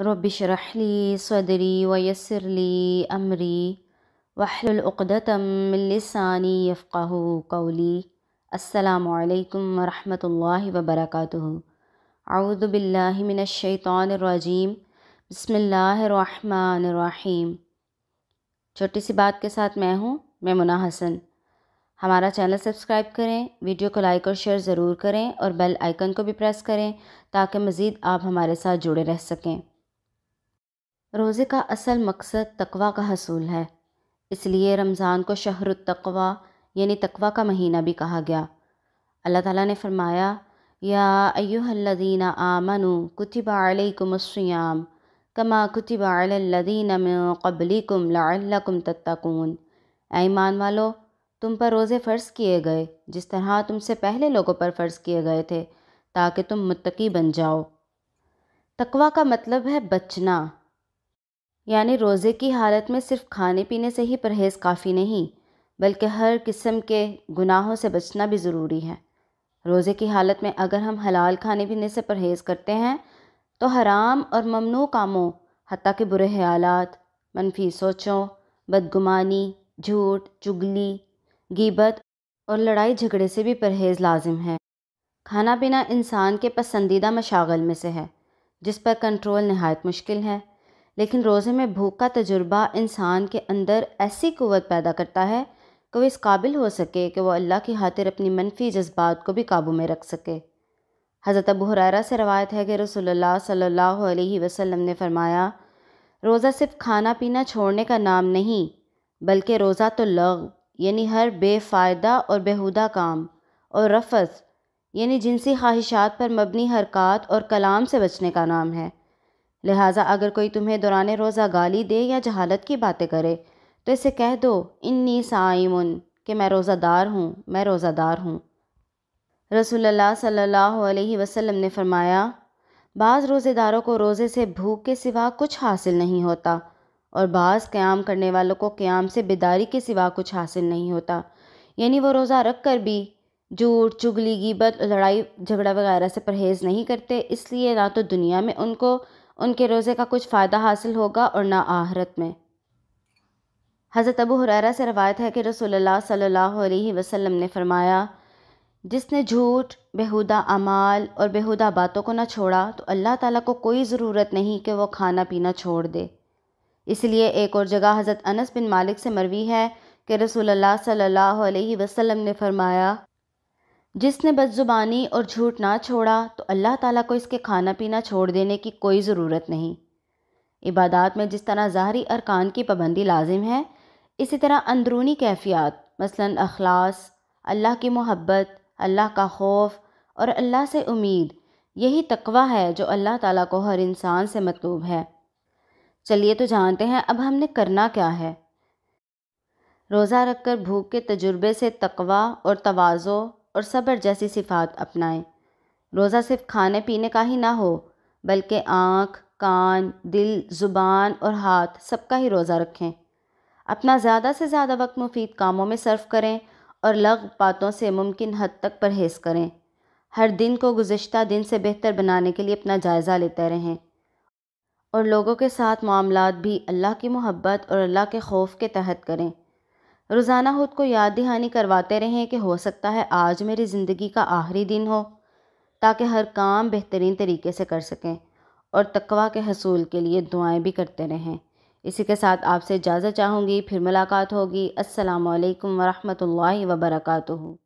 रब शरह सदरी वयसर अमरी वहलुलदतम लसानी यफ़ाह कौली असलकम वरहमल वबरक आउदबिल्लिमिनशैतरजीम बसमीम छोटी सी बात के साथ मैं हूँ मैं मुना हसन हमारा चैनल सब्सक्राइब करें वीडियो को लाइक और शेयर ज़रूर करें और बेल आइकन को भी प्रेस करें ताकि मज़ीद आप हमारे साथ जुड़े रह सकें रोज़े का असल मकसद तकवा का हसूल है इसलिए रमज़ान को शहर तकवा यानी तकवा का महीना भी कहा गया अल्लाह ताला ने फरमाया या अयुहल्लदीन आमनु कुतिब अलैकुमस्याम कमा कुतिब कबली कुम लाकुम तत्कून ऐमान वालो तुम पर रोज़े फ़र्ज़ किए गए जिस तरह तुमसे पहले लोगों पर फ़र्ज़ किए गए थे ताकि तुम मुतकी बन जाओ तकवा का मतलब है बचना यानी रोज़े की हालत में सिर्फ खाने पीने से ही परहेज़ काफ़ी नहीं बल्कि हर किस्म के गुनाहों से बचना भी ज़रूरी है रोज़े की हालत में अगर हम हलाल खाने पीने से परहेज़ करते हैं तो हराम और ममनू कामों हती के बुरे ख्याल मनफी सोचों बदगुमानी झूठ चुगली गीबत और लड़ाई झगड़े से भी परहेज़ लाजिम है खाना पीना इंसान के पसंदीदा मशागल में से है जिस पर कंट्रोल नहायत मुश्किल है लेकिन रोज़े में भूख का तजुर्बा इंसान के अंदर ऐसी क़वत पैदा करता है कि वह इस काबिल हो सके कि वह अल्लाह की खातिर अपनी मनफी जज्बात को भी काबू में रख सके हज़रत अबू हुररा से रवायत है कि रसोल्ला सल्ला वसम ने फ़रमाया रोज़ा सिर्फ खाना पीना छोड़ने का नाम नहीं बल्कि रोज़ा तो लग यानी हर बेफ़ायदा और बेहुदा काम और रफ़स यानी जिनसी ख्वाहिशात पर मबनी हरकत और कलाम से बचने का नाम है लिहाजा अगर कोई तुम्हें दौरान रोज़ा गाली दे या जहालत की बातें करे तो इसे कह दो इन्नी साइम कि मैं रोज़ादार हूँ मैं रोज़ादार हूँ रसोल्ला सल्ह वसम ने फरमाया बाज़ रोज़ेदारों को रोज़े से भूख के सिवा कुछ हासिल नहीं होता और बाज़ क़्याम करने वालों को क़्याम से बेदारी के सिवा कुछ हासिल नहीं होता यानी वो रोज़ा रख कर भी झूठ चुगली गीबत लड़ाई झगड़ा वगैरह से परहेज़ नहीं करते इसलिए ना तो दुनिया में उनको उनके रोज़े का कुछ फ़ायदा हासिल होगा और ना आहरत में हज़रत अबू हुरैरा से रवायत है कि रसोल्ला सल्ला वसम ने फ़रमाया जिसने झूठ बेहुदा अमाल और बेहुदा बातों को ना छोड़ा तो अल्लाह ताला को कोई ज़रूरत नहीं कि वो खाना पीना छोड़ दे इसलिए एक और जगह हज़रत अनस बिन मालिक से मरवी है कि रसोल्ला अल्लाह सल्लल्लाहु अलैहि वसल्लम ने फरमाया जिसने बदज़ुबानी और झूठ ना छोड़ा तो अल्लाह ताला को इसके खाना पीना छोड़ देने की कोई ज़रूरत नहीं इबादत में जिस तरह ज़ाहरी अरकान की पाबंदी लाजिम है इसी तरह अंदरूनी कैफियत मसलन अखलास अल्लाह की मोहब्बत अल्लाह का खौफ और अल्लाह से उम्मीद यही तकवा है जो अल्लाह ताला को हर इंसान से मतलूब है चलिए तो जानते हैं अब हमने करना क्या है रोज़ा रखकर भूख के तजुर्बे से तकवा और तवाज़ो और सब्र जैसी सिफात अपनाएं रोज़ा सिर्फ खाने पीने का ही ना हो बल्कि आँख कान दिल ज़ुबान और हाथ सबका ही रोज़ा रखें अपना ज़्यादा से ज़्यादा वक्त मुफीद कामों में सर्व करें और लग बातों से मुमकिन हद तक परहेज़ करें हर दिन को गुज्त दिन से बेहतर बनाने के लिए अपना जायज़ा लेते रहें और लोगों के साथ मामला भी अल्लाह की मोहब्बत और अल्लाह के खौफ के तहत करें रोज़ाना खुद को याद दहानी करवाते रहें कि हो सकता है आज मेरी ज़िंदगी का आखिरी दिन हो ताकि हर काम बेहतरीन तरीके से कर सकें और तकवा के हसूल के लिए दुआएं भी करते रहें इसी के साथ आपसे इजाज़त चाहूँगी फिर मुलाकात होगी असलकम वरहमल वर्का